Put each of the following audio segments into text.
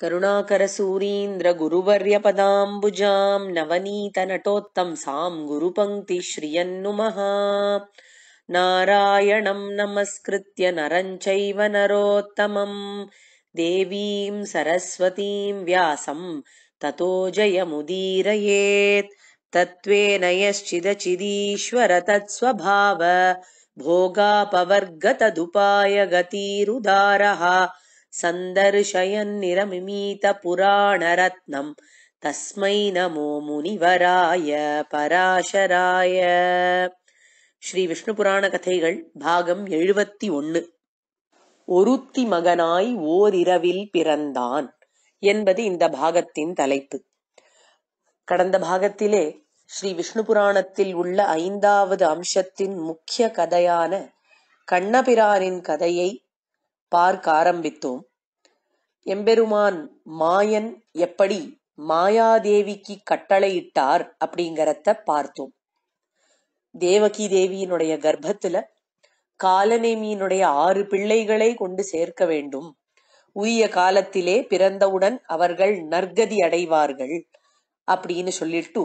करुणाकरसूरीन्द्रगुरुवर्यपदाम्बुजाम् नवनीतनटोत्तम् साम् गुरुपङ्क्ति श्रियन्नुमः नारायणम् नमस्कृत्य नरम् चैव नरोत्तमम् देवीम् सरस्वतीम् व्यासम् ततो जयमुदीरयेत् तत्त्वेन यश्चिदचिदीश्वर तत्स्वभाव भोगापवर्गतदुपायगतिरुदारः புராணரத்னம் தஸ்மை நமோ முனிவராய பராசராய ஸ்ரீ விஷ்ணு புராண கதைகள் பாகம் எழுபத்தி ஒன்னு ஒருத்தி மகனாய் ஓரிரவில் பிறந்தான் என்பது இந்த பாகத்தின் தலைப்பு கடந்த பாகத்திலே ஸ்ரீ விஷ்ணு புராணத்தில் உள்ள ஐந்தாவது அம்சத்தின் முக்கிய கதையான கண்ணபிரானின் கதையை பார்க்க ஆரம்பித்தோம் எம்பெருமான் மாயன் எப்படி மாயாதேவிக்கு கட்டளையிட்டார் இட்டார் அப்படிங்கறத பார்த்தோம். தேவகி தேவியினுடைய கர்ப்பத்துல காலநேமியினுடைய ஆறு பிள்ளைகளை கொண்டு சேர்க்க வேண்டும். உரிய காலத்திலே பிறந்தவுடன் அவர்கள் நற்கதி அடைவார்கள் அப்படின்னு சொல்லிட்டு,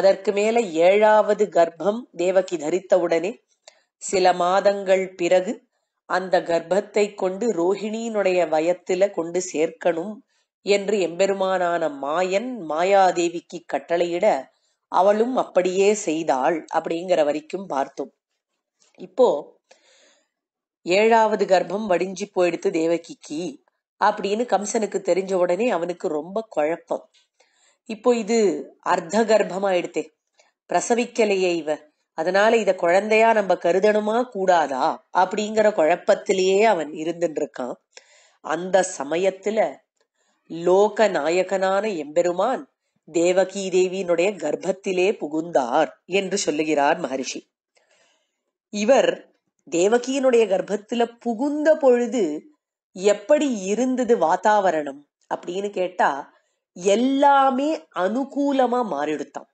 அதற்கு மேல ஏழாவது கர்ப்பம் தேவகி தரித்தவுடனே சில மாதங்கள் பிறகு அந்த கர்ப்பத்தைக் கொண்டு ரோஹிணியினுடைய வயத்தில கொண்டு சேர்க்கணும் என்று எம்பெருமானான மாயன் மாயாதேவிக்கு கட்டளையிட அவளும் அப்படியே செய்தாள் அப்படிங்கிற வரைக்கும் பார்த்தோம் இப்போ ஏழாவது கர்ப்பம் வடிஞ்சு போயிடுத்து தேவகிக்கு அப்படின்னு கம்சனுக்கு தெரிஞ்ச உடனே அவனுக்கு ரொம்ப குழப்பம் இப்போ இது அர்த்த கர்ப்பமாயிடுத்தே பிரசவிக்கலையே இவ அதனால இத குழந்தையா நம்ம கருதணுமா கூடாதா அப்படிங்கிற குழப்பத்திலேயே அவன் இருந்துட்டு இருக்கான் அந்த சமயத்துல லோக நாயகனான எம்பெருமான் தேவகி தேவியினுடைய கர்ப்பத்திலே புகுந்தார் என்று சொல்லுகிறார் மகரிஷி இவர் தேவகியினுடைய கர்ப்பத்துல புகுந்த பொழுது எப்படி இருந்தது வாத்தாவரணம் அப்படின்னு கேட்டா எல்லாமே அனுகூலமா மாறிடுத்தான்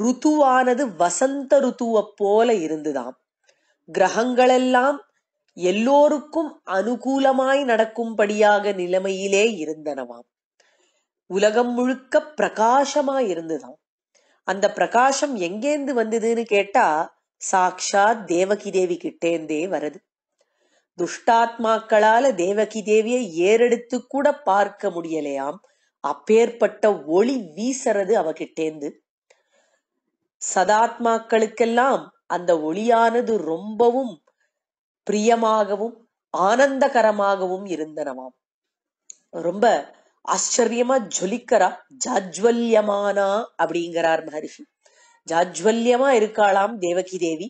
ருத்துவானது வசந்த ருத்துவைப் போல இருந்துதாம் கிரகங்களெல்லாம் எல்லோருக்கும் அனுகூலமாய் நடக்கும்படியாக நிலைமையிலே இருந்தனவாம் உலகம் முழுக்க பிரகாசமாய் இருந்துதாம் அந்த பிரகாசம் எங்கேந்து வந்ததுன்னு கேட்டா சாக்ஷா தேவகி தேவி கிட்டேந்தே வருது துஷ்டாத்மாக்களால தேவகி தேவியை ஏறெடுத்து கூட பார்க்க முடியலையாம் அப்பேற்பட்ட ஒளி வீசறது அவகிட்டேந்து சதாத்மாக்களுக்கெல்லாம் அந்த ஒளியானது ரொம்பவும் பிரியமாகவும் ஆனந்தகரமாகவும் இருந்தனவாம் ரொம்ப ஆச்சரியமா ஜொலிக்கரா ஜாஜ்வல்யமானா அப்படிங்கிறார் மகரிஷி ஜாஜ்வல்யமா இருக்காளாம் தேவகி தேவி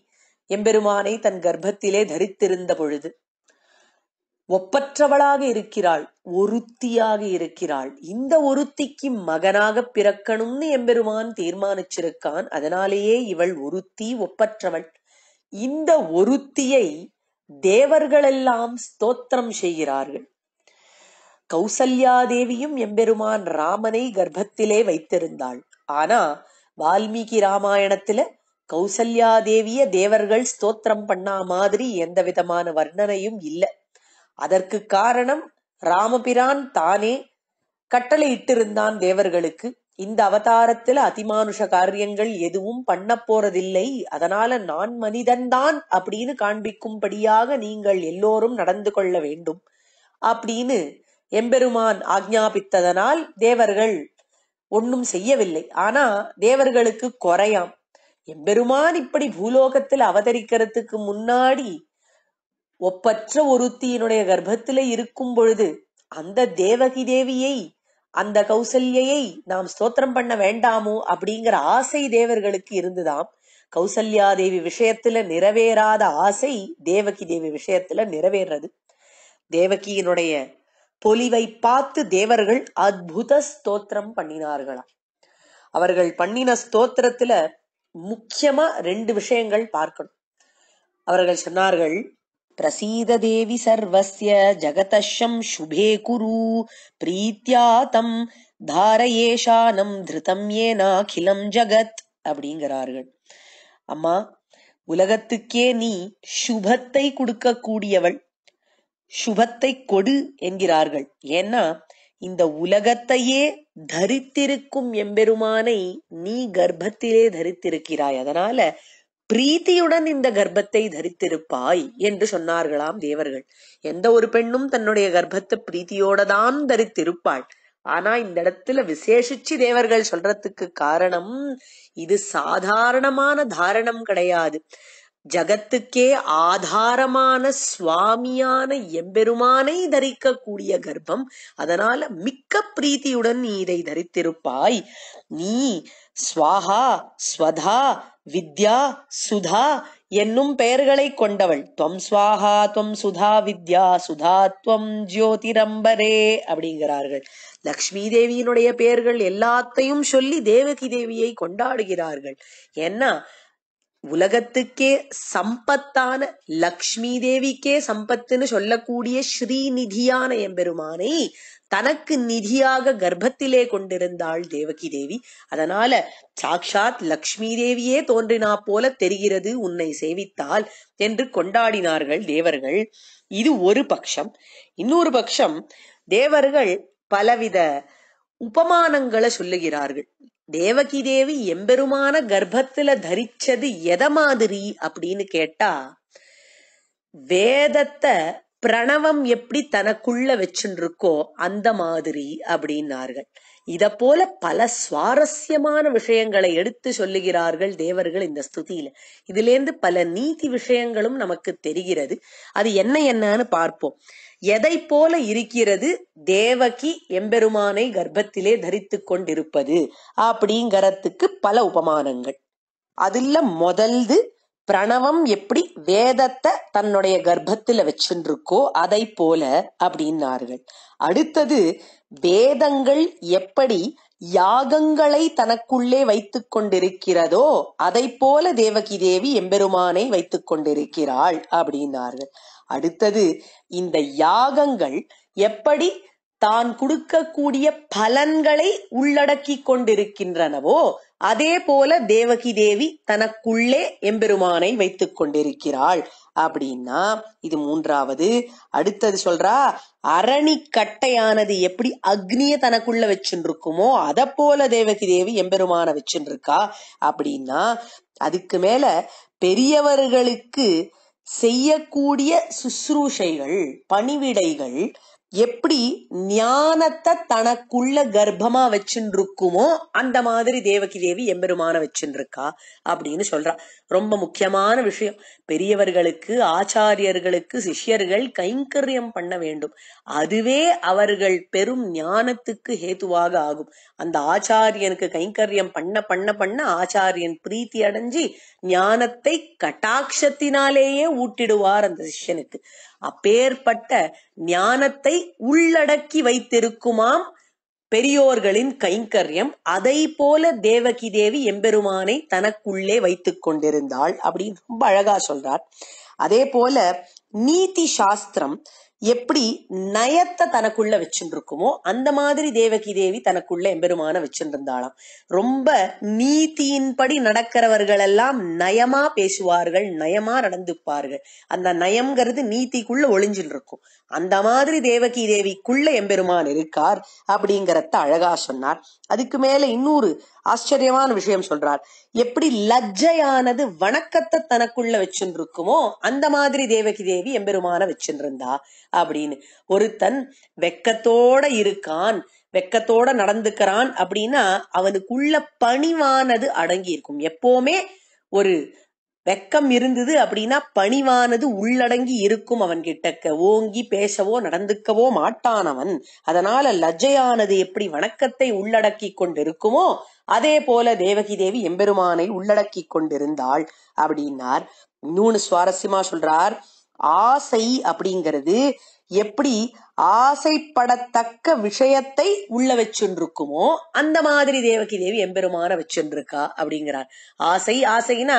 எம்பெருமானை தன் கர்ப்பத்திலே தரித்திருந்த பொழுது ஒப்பற்றவளாக இருக்கிறாள் ஒருத்தியாக இருக்கிறாள் இந்த ஒருத்திக்கு மகனாக பிறக்கணும்னு எம்பெருமான் தீர்மானிச்சிருக்கான் அதனாலேயே இவள் ஒருத்தி ஒப்பற்றவள் இந்த ஒருத்தியை தேவர்களெல்லாம் ஸ்தோத்திரம் செய்கிறார்கள் கௌசல்யாதேவியும் எம்பெருமான் ராமனை கர்ப்பத்திலே வைத்திருந்தாள் ஆனா வால்மீகி ராமாயணத்துல கௌசல்யாதேவிய தேவர்கள் ஸ்தோத்திரம் பண்ணா மாதிரி எந்த விதமான வர்ணனையும் இல்லை அதற்கு காரணம் ராமபிரான் தானே கட்டளையிட்டிருந்தான் தேவர்களுக்கு இந்த அவதாரத்துல அதிமானுஷ காரியங்கள் எதுவும் பண்ண போறதில்லை அதனால நான் மனிதன்தான் அப்படின்னு காண்பிக்கும்படியாக நீங்கள் எல்லோரும் நடந்து கொள்ள வேண்டும் அப்படின்னு எம்பெருமான் ஆக்ஞாபித்ததனால் தேவர்கள் ஒன்னும் செய்யவில்லை ஆனா தேவர்களுக்கு குறையாம் எம்பெருமான் இப்படி பூலோகத்தில் அவதரிக்கிறதுக்கு முன்னாடி ஒப்பற்ற ஒருத்தியினுடைய கர்ப்பத்திலே இருக்கும் பொழுது அந்த தேவகி தேவியை அந்த கௌசல்யை நாம் ஸ்தோத்திரம் பண்ண வேண்டாமோ அப்படிங்கிற ஆசை தேவர்களுக்கு இருந்துதாம் கௌசல்யா தேவி விஷயத்துல நிறைவேறாத ஆசை தேவகி தேவி விஷயத்துல நிறைவேறது தேவகியினுடைய பொலிவை பார்த்து தேவர்கள் அத்புத ஸ்தோத்திரம் பண்ணினார்களாம் அவர்கள் பண்ணின ஸ்தோத்திரத்துல முக்கியமா ரெண்டு விஷயங்கள் பார்க்கணும் அவர்கள் சொன்னார்கள் பிரசீததேவி சர்வசிய जगतः சுபே குரு பிரீத்தியா தம் தாரயேஷானம் திருத்தம் ஏனாகிலம் ஜகத் அப்படிங்கிறார்கள் அம்மா உலகத்துக்கே நீ சுபத்தை கொடுக்கக்கூடியவள் சுபத்தை கொடு என்கிறார்கள் ஏன்னா இந்த உலகத்தையே தரித்திருக்கும் எம்பெருமானை நீ கர்ப்பத்திலே தரித்திருக்கிறாய் அதனால பிரீத்தியுடன் இந்த கர்ப்பத்தை தரித்திருப்பாய் என்று சொன்னார்களாம் தேவர்கள் எந்த ஒரு பெண்ணும் தன்னுடைய கர்ப்பத்தை பிரீத்தியோட தான் தரித்திருப்பாள் ஆனா இந்த இடத்துல விசேஷிச்சு தேவர்கள் சொல்றதுக்கு காரணம் இது சாதாரணமான தாரணம் கிடையாது ஜகத்துக்கே ஆதாரமான சுவாமியான எம்பெருமானை தரிக்கக்கூடிய கர்ப்பம் அதனால மிக்க பிரீத்தியுடன் நீ இதை தரித்திருப்பாய் நீ ஸ்வாஹா ஸ்வதா வித்யா சுதா என்னும் பெயர்களை கொண்டவள் துவம் சுவாஹா துவம் சுதா வித்யா சுதா துவம் ஜோதிரம்பரே அப்படிங்கிறார்கள் லக்ஷ்மி தேவியினுடைய பெயர்கள் எல்லாத்தையும் சொல்லி தேவகி தேவியை கொண்டாடுகிறார்கள் ஏன்னா உலகத்துக்கே சம்பத்தான லக்ஷ்மி தேவிக்கே சம்பத்துன்னு சொல்லக்கூடிய ஸ்ரீநிதியான எம்பெருமானை தனக்கு நிதியாக கர்ப்பத்திலே கொண்டிருந்தாள் தேவகி தேவி அதனால சாக்ஷாத் லக்ஷ்மி தேவியே தோன்றினா போல தெரிகிறது உன்னை சேவித்தால் என்று கொண்டாடினார்கள் தேவர்கள் இது ஒரு பட்சம் இன்னொரு பட்சம் தேவர்கள் பலவித உபமானங்களை சொல்லுகிறார்கள் தேவகி தேவி எம்பெருமான கர்ப்பத்துல தரிச்சது எத மாதிரி அப்படின்னு கேட்டா வேதத்தை பிரணவம் எப்படி தனக்குள்ள வச்சுருக்கோ அந்த மாதிரி அப்படின்னார்கள் இத போல பல சுவாரஸ்யமான விஷயங்களை எடுத்து சொல்லுகிறார்கள் தேவர்கள் இந்த ஸ்துதியில இதுல இருந்து பல நீதி விஷயங்களும் நமக்கு தெரிகிறது அது என்ன என்னன்னு பார்ப்போம் எதை போல இருக்கிறது தேவகி எம்பெருமானை கர்ப்பத்திலே தரித்து கொண்டிருப்பது அப்படிங்கறதுக்கு பல உபமானங்கள் அதுல முதல்து பிரணவம் எப்படி வேதத்தை தன்னுடைய கர்ப்பத்துல வச்சுருக்கோ அதை போல அப்படின்னார்கள் அடுத்தது வேதங்கள் எப்படி யாகங்களை தனக்குள்ளே வைத்துக் கொண்டிருக்கிறதோ அதை போல தேவகி தேவி எம்பெருமானை வைத்துக் கொண்டிருக்கிறாள் அப்படின்னார்கள் அடுத்தது இந்த யாகங்கள் எப்படி தான் கொடுக்கக்கூடிய பலன்களை உள்ளடக்கி கொண்டிருக்கின்றனவோ அதே போல தேவகி தேவி தனக்குள்ளே எம்பெருமானை வைத்துக் கொண்டிருக்கிறாள் அப்படின்னா இது மூன்றாவது அடுத்தது சொல்றா அரணி கட்டையானது எப்படி அக்னிய தனக்குள்ள வச்சுருக்குமோ அத போல தேவகி தேவி எம்பெருமான வச்சுருக்கா அப்படின்னா அதுக்கு மேல பெரியவர்களுக்கு செய்யக்கூடிய சுசுரூஷைகள் பணிவிடைகள் எப்படி ஞானத்தை தனக்குள்ள கர்ப்பமா வச்சுருக்குமோ அந்த மாதிரி தேவகி தேவி எம்பெருமான வச்சுருக்கா அப்படின்னு சொல்றா ரொம்ப முக்கியமான விஷயம் பெரியவர்களுக்கு ஆச்சாரியர்களுக்கு சிஷ்யர்கள் கைங்கரியம் பண்ண வேண்டும் அதுவே அவர்கள் பெரும் ஞானத்துக்கு ஹேத்துவாக ஆகும் அந்த ஆச்சாரியனுக்கு கைங்கரியம் பண்ண பண்ண பண்ண ஆச்சாரியன் பிரீத்தி அடைஞ்சி ஞானத்தை கட்டாட்சத்தினாலேயே ஊட்டிடுவார் அந்த சிஷ்யனுக்கு அப்பேற்பட்ட ஞானத்தை உள்ளடக்கி வைத்திருக்குமாம் பெரியோர்களின் கைங்கரியம் அதை போல தேவகி தேவி எம்பெருமானை தனக்குள்ளே வைத்துக் கொண்டிருந்தாள் அப்படின்னு ரொம்ப அழகா சொல்றார் அதே போல நீதி சாஸ்திரம் எப்படி நயத்தை தனக்குள்ள வச்சுருக்குமோ அந்த மாதிரி தேவகி தேவி தனக்குள்ள எம்பெருமான வச்சிருந்தாளாம் ரொம்ப நீதியின்படி நடக்கிறவர்கள் எல்லாம் நயமா பேசுவார்கள் நயமா நடந்துப்பார்கள் அந்த நயம்ங்கிறது நீதிக்குள்ள ஒளிஞ்சில் இருக்கும் அந்த மாதிரி தேவகி தேவிக்குள்ள எம்பெருமான் இருக்கார் அப்படிங்கிறத அழகா சொன்னார் அதுக்கு மேல இன்னொரு ஆச்சரியமான விஷயம் சொல்றார் எப்படி லஜ்ஜையானது வணக்கத்தை தனக்குள்ள வச்சுருக்குமோ அந்த மாதிரி தேவகி தேவி எம்பெருமான வச்சுருந்தா அப்படின்னு ஒருத்தன் வெக்கத்தோட இருக்கான் வெக்கத்தோட நடந்துக்கிறான் அப்படின்னா அவனுக்குள்ள பணிவானது அடங்கி இருக்கும் எப்பவுமே ஒரு வெக்கம் இருந்தது அப்படின்னா பணிவானது உள்ளடங்கி இருக்கும் அவன் கிட்டக்க ஓங்கி பேசவோ நடந்துக்கவோ மாட்டானவன் அதனால லஜ்ஜையானது எப்படி வணக்கத்தை உள்ளடக்கி கொண்டிருக்குமோ அதே போல தேவகி தேவி எம்பெருமானை உள்ளடக்கி கொண்டிருந்தாள் அப்படின்னார் இன்னொன்னு சுவாரஸ்யமா சொல்றார் ஆசை அப்படிங்கிறது எப்படி ஆசைப்படத்தக்க விஷயத்தை உள்ள வச்சுருக்குமோ அந்த மாதிரி தேவகி தேவி எம்பெருமான வச்சுருக்கா அப்படிங்கிறார் ஆசை ஆசைனா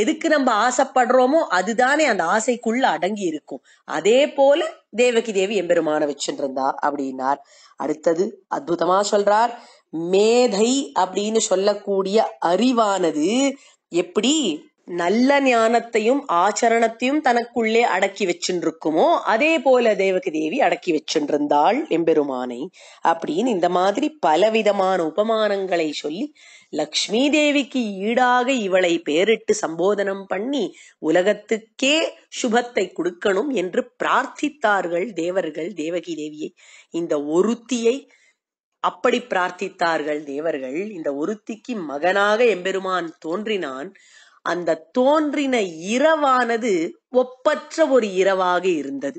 எதுக்கு நம்ம ஆசைப்படுறோமோ அதுதானே அந்த ஆசைக்குள்ள அடங்கி இருக்கும் அதே போல தேவகி தேவி எம்பெருமான வச்சுருந்தா அப்படின்னார் அடுத்தது அற்புதமா சொல்றார் மேதை அப்படின்னு சொல்லக்கூடிய அறிவானது எப்படி நல்ல ஞானத்தையும் ஆச்சரணத்தையும் தனக்குள்ளே அடக்கி வச்சுருக்குமோ அதே போல தேவகி தேவி அடக்கி வச்சுருந்தாள் எம்பெருமானை அப்படின்னு இந்த மாதிரி பலவிதமான உபமானங்களை சொல்லி லக்ஷ்மி தேவிக்கு ஈடாக இவளை பேரிட்டு சம்போதனம் பண்ணி உலகத்துக்கே சுபத்தை கொடுக்கணும் என்று பிரார்த்தித்தார்கள் தேவர்கள் தேவகி தேவியை இந்த ஒருத்தியை அப்படி பிரார்த்தித்தார்கள் தேவர்கள் இந்த ஒருத்திக்கு மகனாக எம்பெருமான் தோன்றினான் அந்த தோன்றின இரவானது ஒப்பற்ற ஒரு இரவாக இருந்தது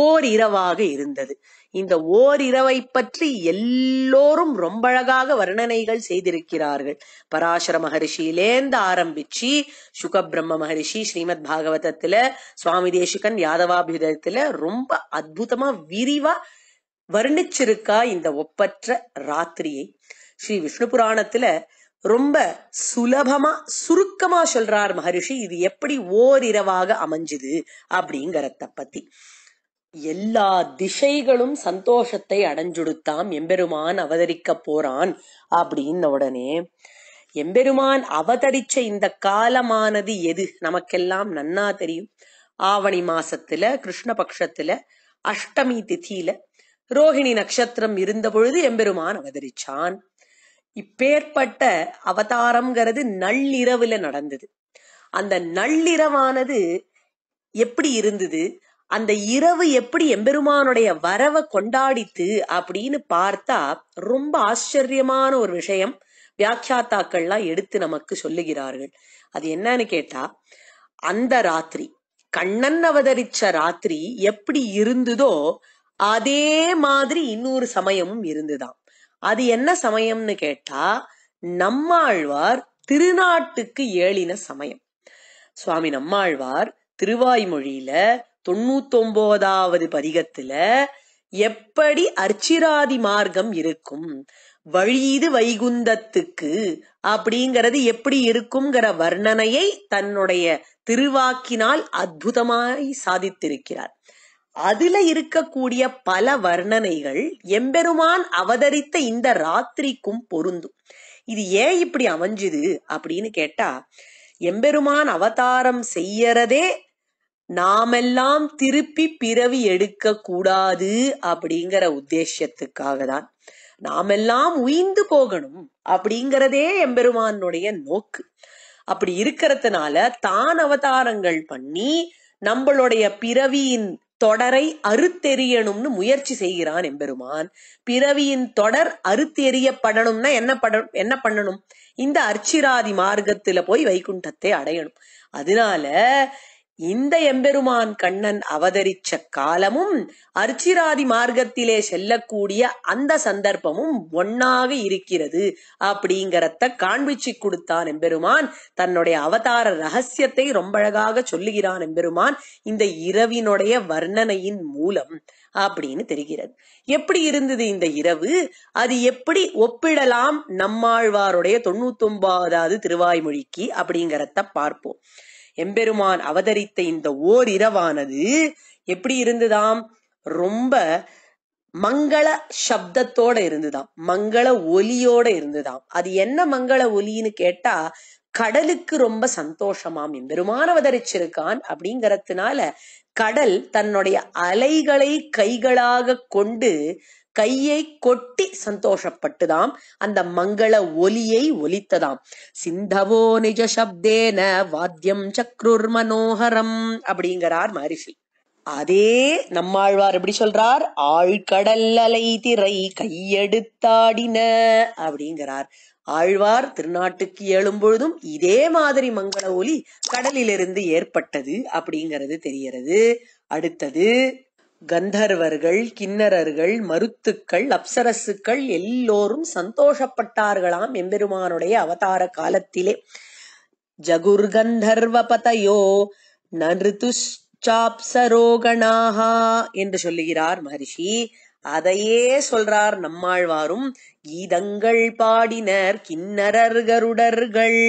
ஓர் இரவாக இருந்தது இந்த ஓர் இரவை பற்றி எல்லோரும் ரொம்ப அழகாக வர்ணனைகள் செய்திருக்கிறார்கள் பராசர மகரிஷியிலேந்து ஆரம்பிச்சு சுகபிரம்ம மகரிஷி ஸ்ரீமத் பாகவதத்துல சுவாமி தேசுகன் யாதவாபியுதத்துல ரொம்ப அற்புதமா விரிவா வர்ணிச்சிருக்கா இந்த ஒப்பற்ற ராத்திரியை ஸ்ரீ விஷ்ணு புராணத்துல ரொம்ப சுலபமா சுருக்கமா சொல்றார் மகரிஷி இது எப்படி ஓரிரவாக அமைஞ்சுது அப்படிங்கறத பத்தி எல்லா திசைகளும் சந்தோஷத்தை அடைஞ்சுடுத்தாம் எம்பெருமான் அவதரிக்க போறான் அப்படின்ன உடனே எம்பெருமான் அவதரிச்ச இந்த காலமானது எது நமக்கெல்லாம் நன்னா தெரியும் ஆவணி மாசத்துல கிருஷ்ணபக்ஷத்துல அஷ்டமி திதியில ரோஹிணி நட்சத்திரம் இருந்த பொழுது எம்பெருமான் அவதரிச்சான் இப்பேற்பட்ட அவதாரம்ங்கிறது நள்ளிரவுல நடந்தது அந்த நள்ளிரவானது எப்படி இருந்தது அந்த இரவு எப்படி எம்பெருமானுடைய வரவை கொண்டாடித்து அப்படின்னு பார்த்தா ரொம்ப ஆச்சரியமான ஒரு விஷயம் வியாக்கியாத்தாக்கள்லாம் எடுத்து நமக்கு சொல்லுகிறார்கள் அது என்னன்னு கேட்டா அந்த ராத்திரி கண்ணன் அவதரிச்ச ராத்திரி எப்படி இருந்ததோ அதே மாதிரி இன்னொரு சமயமும் இருந்துதான் அது என்ன சமயம்னு கேட்டா நம்மாழ்வார் திருநாட்டுக்கு ஏழின சமயம் சுவாமி நம்மாழ்வார் திருவாய்மொழியில தொண்ணூத்தொன்பதாவது பதிகத்துல எப்படி அர்ச்சிராதி மார்க்கம் இருக்கும் வழியீது வைகுந்தத்துக்கு அப்படிங்கிறது எப்படி இருக்கும்ங்கிற வர்ணனையை தன்னுடைய திருவாக்கினால் அற்புதமாய் சாதித்திருக்கிறார் அதுல இருக்கக்கூடிய பல வர்ணனைகள் எம்பெருமான் அவதரித்த இந்த ராத்திரிக்கும் பொருந்தும் இது ஏன் இப்படி அமைஞ்சுது அப்படின்னு கேட்டா எம்பெருமான் அவதாரம் செய்யறதே நாமெல்லாம் திருப்பி பிறவி எடுக்க கூடாது அப்படிங்கிற உத்தேசத்துக்காக தான் நாமெல்லாம் உயிந்து போகணும் அப்படிங்கிறதே எம்பெருமானுடைய நோக்கு அப்படி இருக்கிறதுனால தான் அவதாரங்கள் பண்ணி நம்மளுடைய பிறவியின் தொடரை அறுத்தெறியணும்னு முயற்சி செய்கிறான் எம்பெருமான் பிறவியின் தொடர் அறுத்தெறியப்படணும்னா என்ன பட என்ன பண்ணணும் இந்த அர்ச்சிராதி மார்க்கத்துல போய் வைகுண்டத்தை அடையணும் அதனால இந்த எம்பெருமான் கண்ணன் அவதரிச்ச காலமும் அர்ச்சிராதி மார்க்கத்திலே செல்லக்கூடிய அந்த சந்தர்ப்பமும் ஒன்னாக இருக்கிறது அப்படிங்கிறத காண்பிச்சு கொடுத்தான் எம்பெருமான் தன்னுடைய அவதார ரகசியத்தை ரொம்ப அழகாக சொல்லுகிறான் எம்பெருமான் இந்த இரவினுடைய வர்ணனையின் மூலம் அப்படின்னு தெரிகிறது எப்படி இருந்தது இந்த இரவு அது எப்படி ஒப்பிடலாம் நம்மாழ்வாருடைய தொண்ணூத்தி ஒன்பதாவது திருவாய்மொழிக்கு அப்படிங்கறத பார்ப்போம் எம்பெருமான் அவதரித்த இந்த ஓர் இரவானது எப்படி இருந்துதாம் ரொம்ப மங்கள சப்தத்தோட இருந்துதாம் மங்கள ஒலியோட இருந்துதாம் அது என்ன மங்கள ஒலின்னு கேட்டா கடலுக்கு ரொம்ப சந்தோஷமாம் எம்பெருமான அவதரிச்சிருக்கான் அப்படிங்கறதுனால கடல் தன்னுடைய அலைகளை கைகளாக கொண்டு கையை கொட்டி சந்தோஷப்பட்டுதாம் அந்த மங்கள ஒலியை ஒலித்ததாம் சிந்தவோ நிஜ சப்தேன வாத்தியம் சக்ருர் மனோகரம் அப்படிங்கிறார் மகரிஷி அதே நம்மாழ்வார் எப்படி சொல்றார் ஆழ்கடல் அலை திரை கையெடுத்தாடின அப்படிங்கிறார் ஆழ்வார் திருநாட்டுக்கு எழும்பொழுதும் இதே மாதிரி மங்கள ஒலி கடலிலிருந்து ஏற்பட்டது அப்படிங்கிறது தெரிகிறது அடுத்தது கந்தர்வர்கள் கிண்ணரர்கள் மருத்துக்கள் அப்சரசுக்கள் எல்லோரும் சந்தோஷப்பட்டார்களாம் எம்பெருமானுடைய அவதார காலத்திலே பதையோ நருதுஷாப்சரோகணாகா என்று சொல்லுகிறார் மகரிஷி அதையே சொல்றார் நம்மாழ்வாரும் கீதங்கள் பாடினர் கிண்ணரர்கருடர்கள்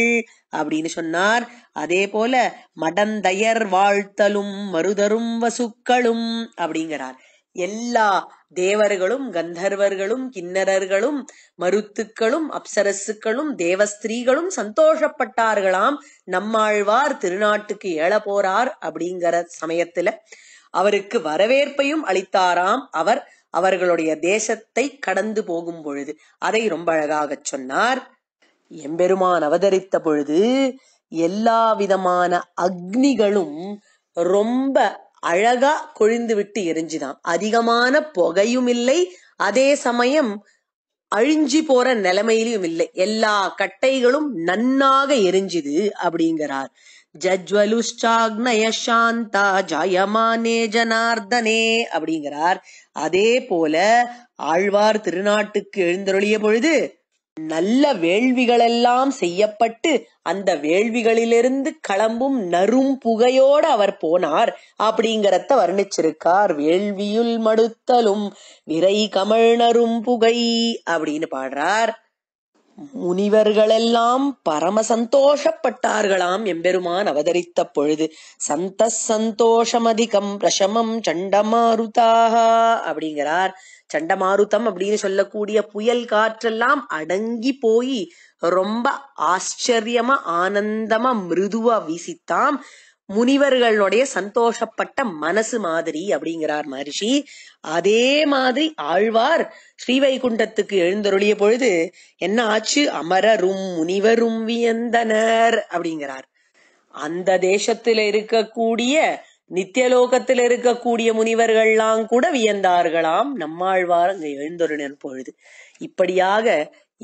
அப்படின்னு சொன்னார் அதே போல மடந்தையர் வாழ்த்தலும் மருதரும் வசுக்களும் அப்படிங்கிறார் எல்லா தேவர்களும் கந்தர்வர்களும் கிண்ணரர்களும் மருத்துக்களும் அப்சரசுக்களும் தேவஸ்திரீகளும் சந்தோஷப்பட்டார்களாம் நம்மாழ்வார் திருநாட்டுக்கு ஏழ போறார் அப்படிங்கிற சமயத்துல அவருக்கு வரவேற்பையும் அளித்தாராம் அவர் அவர்களுடைய தேசத்தை கடந்து போகும் பொழுது அதை ரொம்ப அழகாகச் சொன்னார் எம்பெருமான் அவதரித்த பொழுது எல்லா விதமான அக்னிகளும் ரொம்ப அழகா கொழிந்து விட்டு எரிஞ்சுதான் அதிகமான புகையும் இல்லை அதே சமயம் அழிஞ்சி போற நிலைமையிலும் இல்லை எல்லா கட்டைகளும் நன்னாக எரிஞ்சுது அப்படிங்கிறார் ஜஜ்வலுஷ்டாக்னய சாந்தா ஜாயமானே ஜனார்தனே அப்படிங்கிறார் அதே போல ஆழ்வார் திருநாட்டுக்கு எழுந்தருளிய பொழுது நல்ல வேள்விகளெல்லாம் செய்யப்பட்டு அந்த வேள்விகளிலிருந்து களம்பும் நரும் புகையோடு அவர் போனார் அப்படிங்கிறத வர்ணிச்சிருக்கார் வேள்வியுள் மடுத்தலும் விரை கமல் நரும் புகை அப்படின்னு பாடுறார் முனிவர்களெல்லாம் பரம சந்தோஷப்பட்டார்களாம் எம்பெருமான் அவதரித்த பொழுது சந்த சந்தோஷமதிகம் பிரசமம் சண்டமாருதாக அப்படிங்கிறார் சண்டமாருதம் அப்படின்னு சொல்லக்கூடிய புயல் காற்றெல்லாம் அடங்கி போய் ரொம்ப ஆச்சரியமா ஆனந்தமா மிருதுவா வீசித்தாம் முனிவர்களுடைய சந்தோஷப்பட்ட மனசு மாதிரி அப்படிங்கிறார் மகர்ஷி அதே மாதிரி ஆழ்வார் ஸ்ரீவைகுண்டத்துக்கு எழுந்தருளிய பொழுது என்ன ஆச்சு அமரரும் முனிவரும் வியந்தனர் அப்படிங்கிறார் அந்த தேசத்தில் இருக்கக்கூடிய நித்தியலோகத்தில் இருக்கக்கூடிய முனிவர்கள்லாம் கூட வியந்தார்களாம் நம்மாழ்வார் அங்கு எழுந்தொருளின் பொழுது இப்படியாக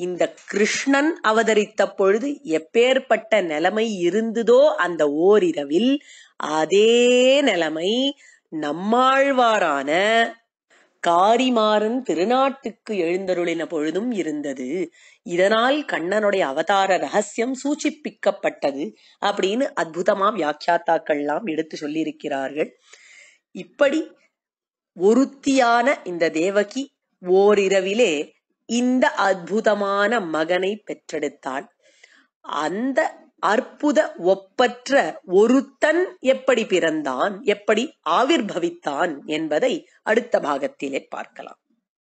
இந்த கிருஷ்ணன் அவதரித்த பொழுது எப்பேற்பட்ட நிலைமை இருந்ததோ அந்த ஓரிரவில் அதே நிலைமை நம்மாழ்வாரான காரிமாறன் திருநாட்டுக்கு எழுந்தருளின பொழுதும் இருந்தது இதனால் கண்ணனுடைய அவதார ரகசியம் சூச்சிப்பிக்கப்பட்டது அப்படின்னு அற்புதமா வியாக்கியாத்தாக்கள்லாம் எடுத்து சொல்லியிருக்கிறார்கள் இப்படி ஒருத்தியான இந்த தேவகி ஓரிரவிலே இந்த அற்புதமான மகனை பெற்றெடுத்தான் அந்த அற்புத ஒப்பற்ற ஒருத்தன் எப்படி பிறந்தான் எப்படி ஆவிர்பவித்தான் என்பதை அடுத்த பாகத்திலே பார்க்கலாம்